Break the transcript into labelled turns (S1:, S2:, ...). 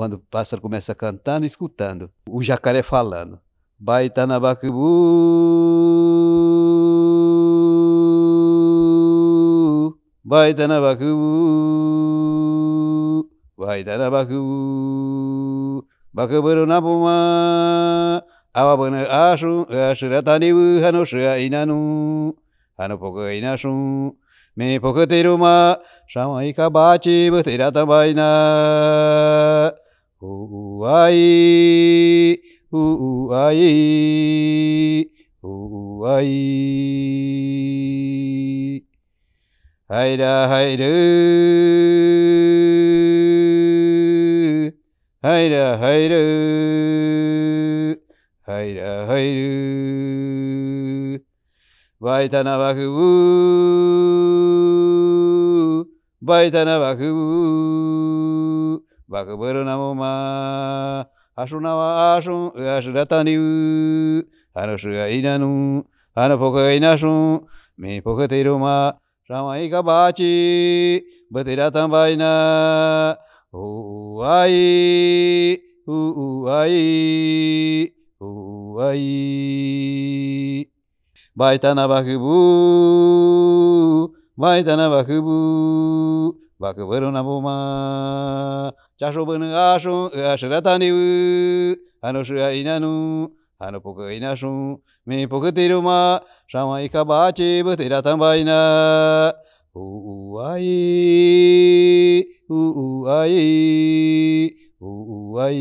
S1: Quando o pássaro começa cantando, escutando. O jacaré falando. Baitanabacubu. Baitanabacubu. Baitanabacubu. Bacabarunabuma. Awabana ashu. Ashuratanibu. Hanoshua inanu. Hanopoca inashu. Me pocateruma. Chama e cabate. Baterá うわいうわいうわい。はいらはいる。はいらはいる。はいらはいる。バイタナバフー。バイタナバフー。Bhagavad Namoma Ashunava Ashun Ashrataniu Anushuga Inanu Anapoka Inasun Mipoka Teruma Shamaika Bachi Bhatiratan Vaina Uai Uai Uai Baitana Bhagavu Vaidana Bhakbu Vakvâru n a m o m a Chashobun a s h u ashrataniu. h Anushya u inanu. h Anupuka inasun. Mi pukutiruma. Shamaika bachi butiratambaina. Uuai. Uuai. Uuai.